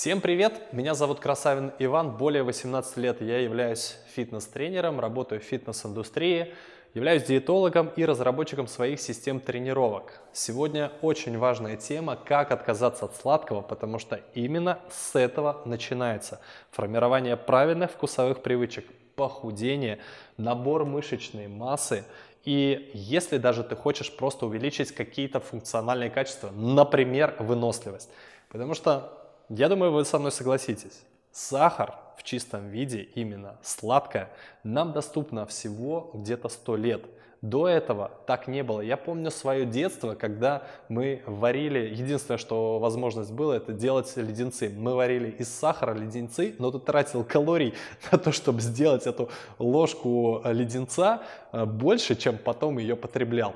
Всем привет! Меня зовут Красавин Иван, более 18 лет. Я являюсь фитнес-тренером, работаю в фитнес-индустрии, являюсь диетологом и разработчиком своих систем тренировок. Сегодня очень важная тема, как отказаться от сладкого, потому что именно с этого начинается формирование правильных вкусовых привычек, похудение, набор мышечной массы и если даже ты хочешь просто увеличить какие-то функциональные качества, например, выносливость. Потому что я думаю, вы со мной согласитесь. Сахар в чистом виде, именно сладкое, нам доступно всего где-то 100 лет. До этого так не было. Я помню свое детство, когда мы варили, единственное, что возможность было, это делать леденцы. Мы варили из сахара леденцы, но ты тратил калорий на то, чтобы сделать эту ложку леденца э, больше, чем потом ее потреблял.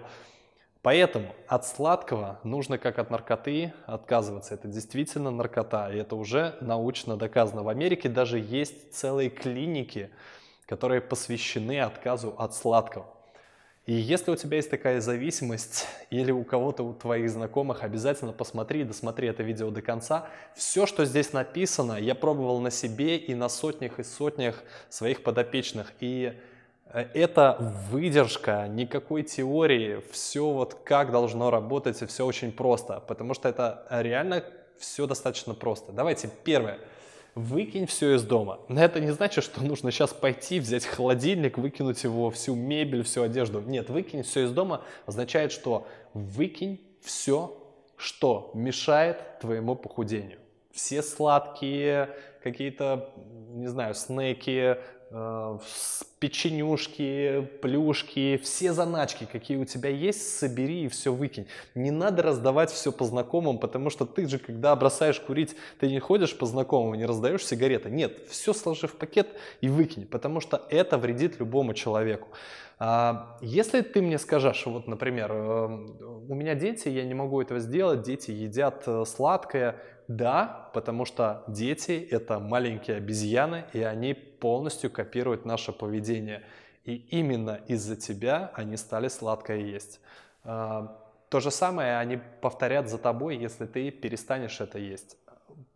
Поэтому от сладкого нужно как от наркоты отказываться. Это действительно наркота, и это уже научно доказано. В Америке даже есть целые клиники, которые посвящены отказу от сладкого. И если у тебя есть такая зависимость или у кого-то у твоих знакомых, обязательно посмотри и досмотри это видео до конца. Все, что здесь написано, я пробовал на себе и на сотнях и сотнях своих подопечных. И это выдержка, никакой теории, все вот как должно работать, и все очень просто, потому что это реально все достаточно просто. Давайте первое. Выкинь все из дома. Это не значит, что нужно сейчас пойти, взять холодильник, выкинуть его, всю мебель, всю одежду. Нет, выкинь все из дома означает, что выкинь все, что мешает твоему похудению все сладкие, какие-то, не знаю, снеки, Э, печенюшки, плюшки, все заначки, какие у тебя есть, собери и все выкинь. Не надо раздавать все по знакомым, потому что ты же, когда бросаешь курить, ты не ходишь по знакомым, не раздаешь сигареты. Нет, все сложи в пакет и выкинь, потому что это вредит любому человеку. А, если ты мне скажешь, вот, например, э, у меня дети, я не могу этого сделать, дети едят э, сладкое, да, потому что дети — это маленькие обезьяны, и они полностью копируют наше поведение. И именно из-за тебя они стали сладкое есть. А, то же самое они повторят за тобой, если ты перестанешь это есть.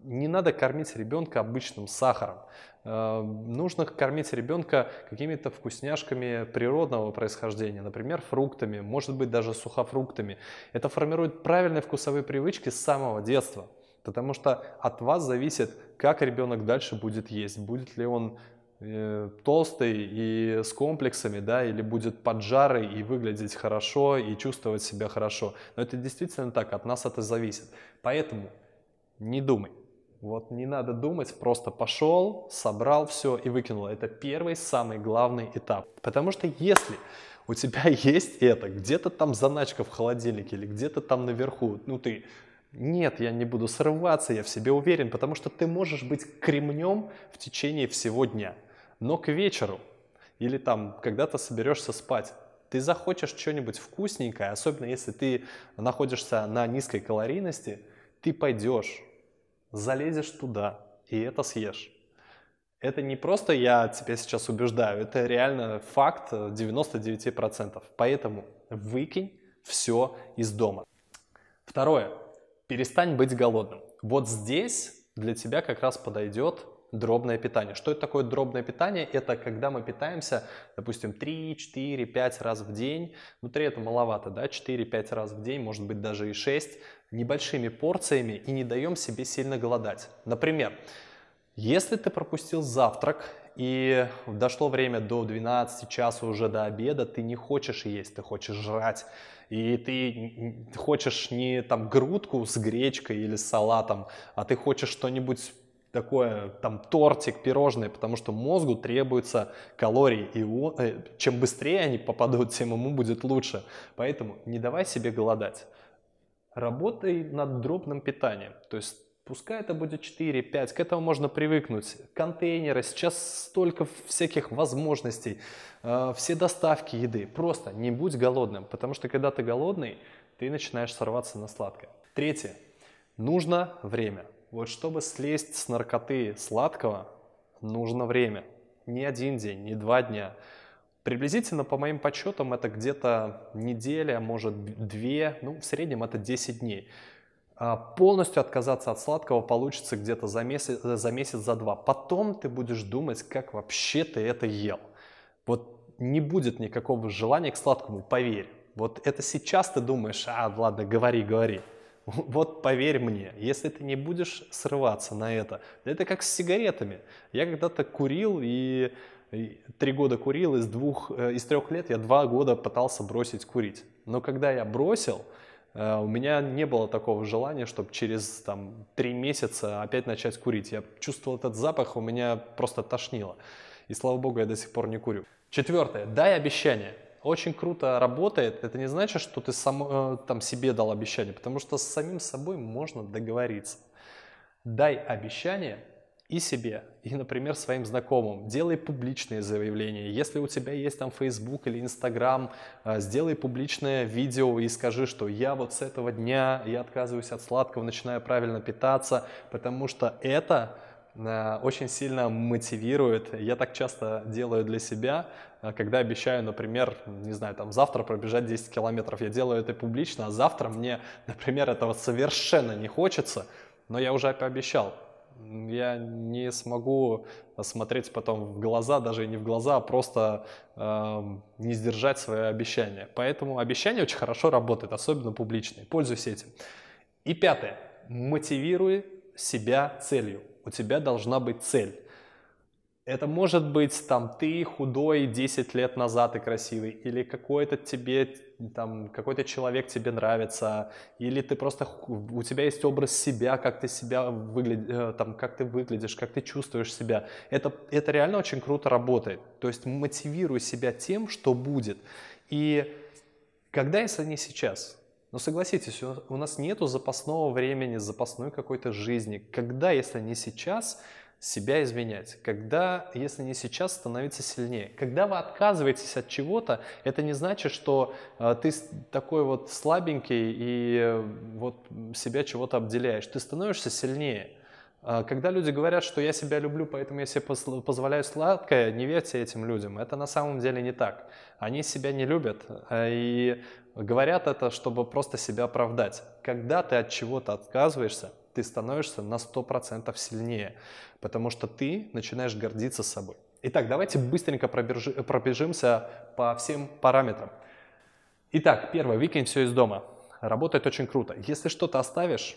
Не надо кормить ребенка обычным сахаром. А, нужно кормить ребенка какими-то вкусняшками природного происхождения, например, фруктами, может быть, даже сухофруктами. Это формирует правильные вкусовые привычки с самого детства. Потому что от вас зависит, как ребенок дальше будет есть. Будет ли он э, толстый и с комплексами, да, или будет поджарый и выглядеть хорошо, и чувствовать себя хорошо. Но это действительно так, от нас это зависит. Поэтому не думай. Вот не надо думать, просто пошел, собрал все и выкинул. Это первый, самый главный этап. Потому что если у тебя есть это, где-то там заначка в холодильнике или где-то там наверху, ну ты нет, я не буду срываться, я в себе уверен, потому что ты можешь быть кремнем в течение всего дня. Но к вечеру или там, когда ты соберешься спать, ты захочешь что-нибудь вкусненькое, особенно если ты находишься на низкой калорийности, ты пойдешь, залезешь туда и это съешь. Это не просто я тебя сейчас убеждаю, это реально факт 99%. Поэтому выкинь все из дома. Второе. Перестань быть голодным. Вот здесь для тебя как раз подойдет дробное питание. Что это такое дробное питание? Это когда мы питаемся, допустим, 3, 4, 5 раз в день. Ну, 3 это маловато, да, 4-5 раз в день, может быть, даже и 6, небольшими порциями и не даем себе сильно голодать. Например, если ты пропустил завтрак и дошло время до 12 часа уже до обеда, ты не хочешь есть, ты хочешь жрать, и ты хочешь не там грудку с гречкой или с салатом, а ты хочешь что-нибудь такое, там, тортик, пирожное, потому что мозгу требуются калории, и э, чем быстрее они попадут, тем ему будет лучше. Поэтому не давай себе голодать. Работай над дробным питанием, то есть Пускай это будет 4, 5, к этому можно привыкнуть. Контейнеры, сейчас столько всяких возможностей, э, все доставки еды. Просто не будь голодным, потому что когда ты голодный, ты начинаешь сорваться на сладкое. Третье. Нужно время. Вот чтобы слезть с наркоты сладкого, нужно время. Не один день, не два дня. Приблизительно, по моим подсчетам, это где-то неделя, может, две, ну, в среднем это 10 дней. А, полностью отказаться от сладкого получится где-то за месяц, э, за месяц, за два. Потом ты будешь думать, как вообще ты это ел. Вот не будет никакого желания к сладкому, поверь. Вот это сейчас ты думаешь, а, ладно, говори, говори. Вот поверь мне, если ты не будешь срываться на это, это как с сигаретами. Я когда-то курил и три года курил, из двух, э, из трех лет я два года пытался бросить курить. Но когда я бросил, Э, у меня не было такого желания, чтобы через там, три месяца опять начать курить. Я чувствовал этот запах, у меня просто тошнило. И слава богу, я до сих пор не курю. Четвертое. Дай обещание. Очень круто работает. Это не значит, что ты сам, э, там, себе дал обещание, потому что с самим собой можно договориться. Дай обещание, и себе, и, например, своим знакомым. Делай публичные заявления. Если у тебя есть там Facebook или Instagram, э, сделай публичное видео и скажи, что я вот с этого дня, я отказываюсь от сладкого, начинаю правильно питаться, потому что это э, очень сильно мотивирует. Я так часто делаю для себя, э, когда обещаю, например, не знаю, там завтра пробежать 10 километров. Я делаю это публично, а завтра мне, например, этого совершенно не хочется, но я уже пообещал я не смогу смотреть потом в глаза, даже не в глаза, а просто э, не сдержать свое обещание. Поэтому обещание очень хорошо работает, особенно публичные. Пользуйся этим. И пятое. Мотивируй себя целью. У тебя должна быть цель. Это может быть там ты худой 10 лет назад и красивый, или какой-то тебе там какой-то человек тебе нравится, или ты просто у тебя есть образ себя, как ты себя выглядишь, э, там как ты выглядишь, как ты чувствуешь себя. Это это реально очень круто работает. То есть мотивируй себя тем, что будет. И когда если не сейчас? Но ну, согласитесь, у нас нету запасного времени, запасной какой-то жизни. Когда, если не сейчас, себя изменять, когда, если не сейчас, становиться сильнее. Когда вы отказываетесь от чего-то, это не значит, что э, ты такой вот слабенький и э, вот себя чего-то обделяешь. Ты становишься сильнее. Э, когда люди говорят, что я себя люблю, поэтому я себе позволяю сладкое, не верьте этим людям. Это на самом деле не так. Они себя не любят э, и говорят это, чтобы просто себя оправдать. Когда ты от чего-то отказываешься, ты становишься на 100% сильнее, потому что ты начинаешь гордиться собой. Итак, давайте быстренько пробежимся по всем параметрам. Итак, первое, викинг все из дома. Работает очень круто. Если что-то оставишь,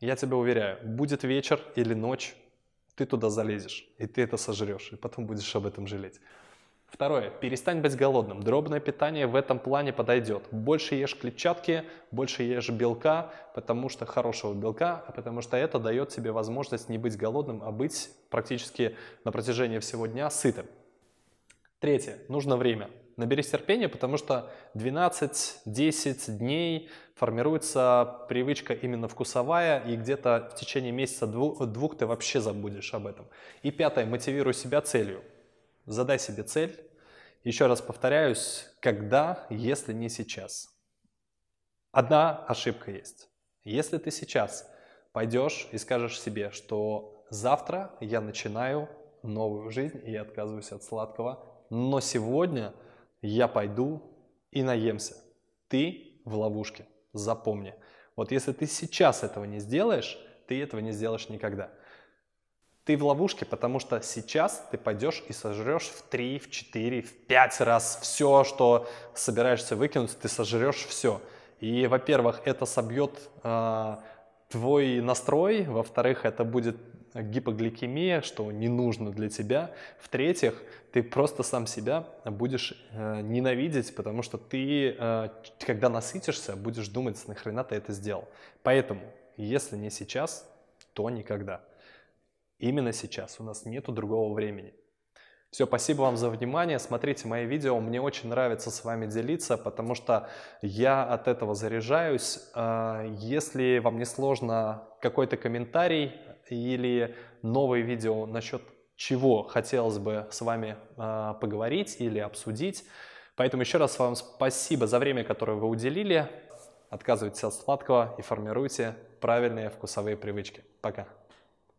я тебя уверяю, будет вечер или ночь, ты туда залезешь, и ты это сожрешь, и потом будешь об этом жалеть. Второе. Перестань быть голодным. Дробное питание в этом плане подойдет. Больше ешь клетчатки, больше ешь белка, потому что хорошего белка, а потому что это дает тебе возможность не быть голодным, а быть практически на протяжении всего дня сытым. Третье. Нужно время. Наберись терпения, потому что 12-10 дней формируется привычка именно вкусовая, и где-то в течение месяца-двух ты вообще забудешь об этом. И пятое. Мотивируй себя целью. Задай себе цель. Еще раз повторяюсь, когда, если не сейчас. Одна ошибка есть. Если ты сейчас пойдешь и скажешь себе, что завтра я начинаю новую жизнь и я отказываюсь от сладкого, но сегодня я пойду и наемся. Ты в ловушке, запомни. Вот если ты сейчас этого не сделаешь, ты этого не сделаешь никогда ты в ловушке, потому что сейчас ты пойдешь и сожрешь в 3, в 4, в 5 раз все, что собираешься выкинуть, ты сожрешь все. И, во-первых, это собьет э, а, твой настрой, во-вторых, это будет гипогликемия, что не нужно для тебя. В-третьих, ты просто сам себя будешь э, ненавидеть, потому что ты, э, когда насытишься, будешь думать, нахрена ты это сделал. Поэтому, если не сейчас, то никогда. Именно сейчас, у нас нету другого времени. Все, спасибо вам за внимание. Смотрите мои видео. Мне очень нравится с вами делиться, потому что я от этого заряжаюсь. А, если вам не сложно какой-то комментарий или новое видео насчет чего хотелось бы с вами а, поговорить или обсудить. Поэтому еще раз вам спасибо за время, которое вы уделили. Отказывайтесь от сладкого и формируйте правильные вкусовые привычки. Пока.